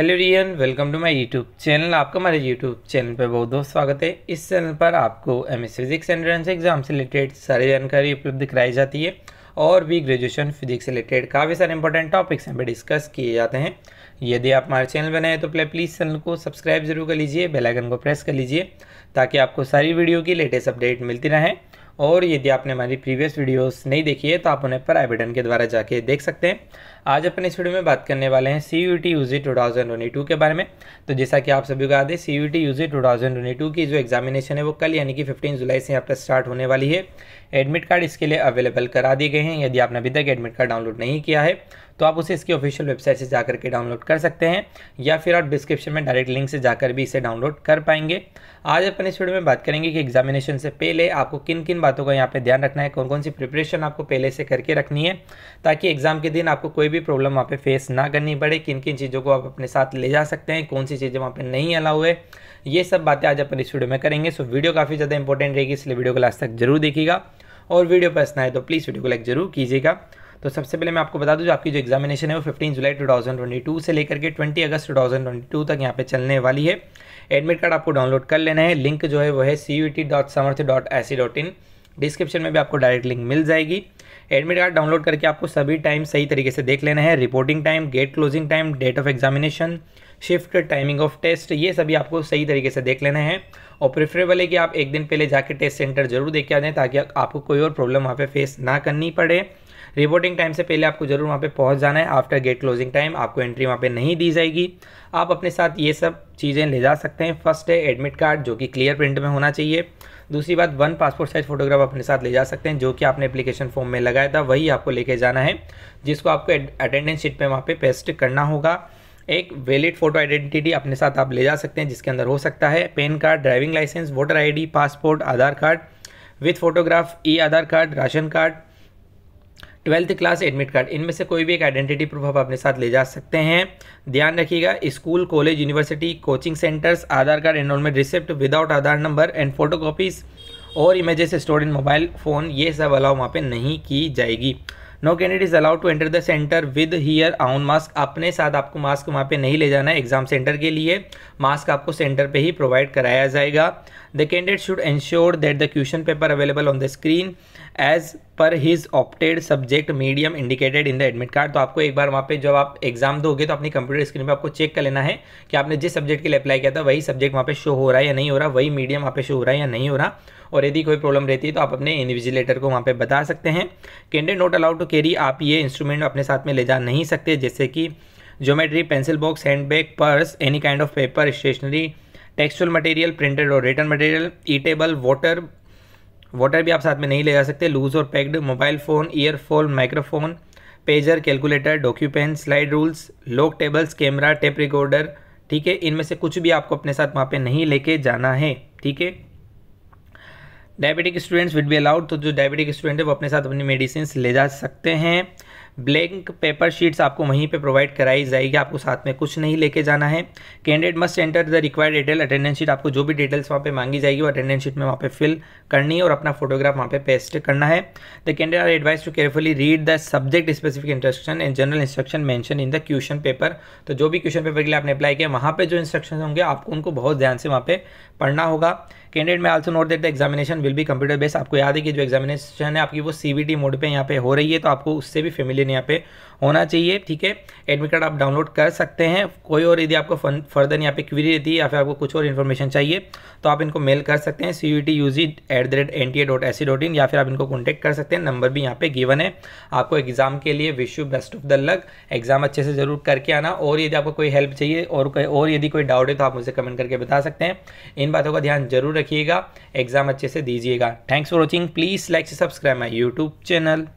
hello रियन welcome to my YouTube channel आपका हमारे यूट्यूब चैनल पर बहुत बहुत स्वागत है इस चैनल पर आपको M S physics entrance exam से रिलेटेड सारी जानकारी उपलब्ध कराई जाती है और भी ग्रेजुएशन फिजिक्स से रिलेटेड काफ़ी सारे इंपॉर्टेंट टॉपिक्स यहाँ पर डिस्कस किए जाते हैं यदि आप हमारे चैनल बनाए तो प्लीज़ चैनल को सब्सक्राइब जरूर कर लीजिए बेलाइकन को प्रेस कर लीजिए ताकि आपको सारी वीडियो की लेटेस्ट अपडेट मिलती रहें और यदि आपने हमारी प्रीवियस वीडियोस नहीं देखी है तो आप उन्हें पर बटन के द्वारा जाके देख सकते हैं आज अपन इस वीडियो में बात करने वाले हैं C U T U G two thousand two के बारे में तो जैसा कि आप सभी को याद है C U T U G two thousand two की जो एग्जामिनेशन है वो कल यानी कि फिफ्टीन जुलाई से यहाँ पर स्टार्ट होने वाली है एडमिट कार्ड इसके लिए अवेलेबल करा दिए गए हैं यदि आपने अभी तक एडमिट कार्ड डाउनलोड नहीं किया है तो आप उसे इसकी ऑफिशियल वेबसाइट से जाकर के डाउनलोड कर सकते हैं या फिर आप डिस्क्रिप्शन में डायरेक्ट लिंक से जाकर भी इसे डाउनलोड कर पाएंगे आज अपन इस वीडियो में बात करेंगे कि एग्जामिनेशन से पहले आपको किन किन बातों का यहाँ पे ध्यान रखना है कौन कौन सी प्रिपरेशन आपको पहले से करके रखनी है ताकि एग्जाम के दिन आपको कोई भी प्रॉब्लम वहाँ पर फेस ना करनी पड़े किन किन चीज़ों को आप अपने साथ ले जा सकते हैं कौन सी चीज़ें वहाँ पर नहीं अलाउ है ये सब बातें आज अपन इस वीडियो में करेंगे सो वीडियो काफ़ी ज़्यादा इंपॉर्टेंट रहेगी इसलिए वीडियो को लास्ट तक जरूर देखिएगा और वीडियो पसंद आए तो प्लीज़ वीडियो को लाइक जरूर कीजिएगा तो सबसे पहले मैं आपको बता दूं जो आपकी जो एग्जामिनेशन है वो 15 जुलाई 2022 से लेकर के 20 अगस्त 2022 तक यहाँ पे चलने वाली है एडमिट कार्ड आपको डाउनलोड कर लेना है लिंक जो है वो है C U T dot Samarth dot A C dot in description में भी आपको डायरेक्ट लिंक मिल जाएगी एडमिट कार्ड डाउनलोड करके आपको सभी टाइम सही तरीके से देख लेना है reporting time gate closing time date of examination shift timing of test ये सभी आपको सही तरीके से देख लेना है और प्रेफरेबल है कि आप एक दिन पहले जाके टेस्ट सेंटर जरूर देख के आ जाएँ ताकि आपको कोई और प्रॉब्लम वहाँ पे फेस ना करनी पड़े रिपोर्टिंग टाइम से पहले आपको ज़रूर वहाँ पे पहुँच जाना है आफ्टर गेट क्लोजिंग टाइम आपको एंट्री वहाँ पे नहीं दी जाएगी आप अपने साथ ये सब चीज़ें ले जा सकते हैं फर्स्ट है एडमिट कार्ड जो कि क्लियर प्रिंट में होना चाहिए दूसरी बात वन पासपोर्ट साइज़ फोटोग्राफ अपने साथ ले जा सकते हैं जो कि आपने एप्लीकेशन फॉर्म में लगाया था वही आपको लेके जाना है जिसको आपको अटेंडेंस शीट पर वहाँ पे पेस्ट करना होगा एक वैलिड फोटो आइडेंटिटी अपने साथ आप ले जा सकते हैं जिसके अंदर हो सकता है PAN card driving licence voter ID passport Aadhaar card with photograph E Aadhaar card ration card twelfth class admit card इनमें से कोई भी एक आइडेंटिटी प्रूफ आप अपने साथ ले जा सकते हैं ध्यान रखिएगा school college university coaching centres Aadhaar card enrolment receipt without Aadhaar number and photo और images store in mobile phone ये सब अलाउ वहाँ पे नहीं की जाएगी no candidate is allowed to enter the centre with their own mask अपने साथ आपको मास्क वहाँ पे नहीं ले जाना है एग्जाम सेंटर के लिए मास्क आपको सेंटर पे ही प्रोवाइड कराया जाएगा the candidate should ensure that the question paper available on the screen as per his opted subject medium indicated in the admit card तो आपको एक बार वहाँ पे जब आप एग्जाम दोगे तो अपनी कंप्यूटर स्क्रीन पे आपको चेक कर लेना है कि आपने जिस सब्जेक्ट के लिए अप्लाई किया था वही सब्जेक्ट वहाँ पे शो हो रहा है या नहीं हो रहा वही मीडियम वहाँ पे शो हो रहा है या नहीं हो रहा और यदि कोई प्रॉब्लम रहती है तो आप अपने इन्विजिलेटर को वहाँ पर बता सकते हैं candidate not allowed to carry आप ये इंस्ट्रूमेंट अपने साथ में ले जा नहीं सकते जैसे कि geometry pencil box handbag purse any kind of paper stationery textual material printed और written material eatable water water भी आप साथ में नहीं ले जा सकते लूज और packed mobile phone earphone microphone pager calculator docupen slide rules log tables camera tape recorder ठीक है इनमें से कुछ भी आपको अपने साथ वहाँ पे नहीं लेके जाना है ठीक है diabetic students will be allowed तो जो डायबिटिक स्टूडेंट है वो अपने साथ अपनी मेडिसिन ले जा सकते हैं ब्लैंक पेपर शीट्स आपको वहीं पे प्रोवाइड कराई जाएगी आपको साथ में कुछ नहीं लेके जाना है candidate must enter the required detail attendance sheet आपको जो भी डिटेल्स वहाँ पे मांगी जाएगी वो अटेंडेंस शीट में वहाँ पे फिल करनी है और अपना फोटोग्राफ वहाँ पे पेस्ट करना है the candidate are advised to carefully read the subject specific instruction and general instruction mentioned in the question paper तो जो भी क्वेश्चन पेपर के लिए आपने अप्लाई किया वहाँ पर जो इंस्ट्रक्शन होंगे आपको उनको बहुत ध्यान से वहाँ पर पढ़ना होगा candidate may also note that the examination will be computer based आपको याद है कि जो एग्जामिनेशन है आपकी वो सी मोड पे यहाँ पे हो रही है तो आपको उससे भी फेमिलियर यहाँ पे होना चाहिए ठीक है एडमिट कार्ड आप डाउनलोड कर सकते हैं कोई और यदि आपको फर्दर यहाँ पे क्वेरी रहती है या फिर आपको कुछ और इन्फॉर्मेशन चाहिए तो आप इनको मेल कर सकते हैं C U T U G at the rate N T A dot A C dot in या फिर आप इनको कॉन्टैक्ट कर सकते हैं नंबर भी यहाँ पे गिवन है आपको एग्जाम के लिए wish you best of the luck exam अच्छे से जरूर करके आना और यदि आपको कोई हेल्प चाहिए और कोई और यदि कोई डाउट है तो आप मुझे कमेंट करके बता सकते हैं इन बातों का ध्यान जरूर रखिएगा एग्ज़ाम अच्छे से दीजिएगा thanks for watching please like से सब्सक्राइब माई यूट्यूब चैनल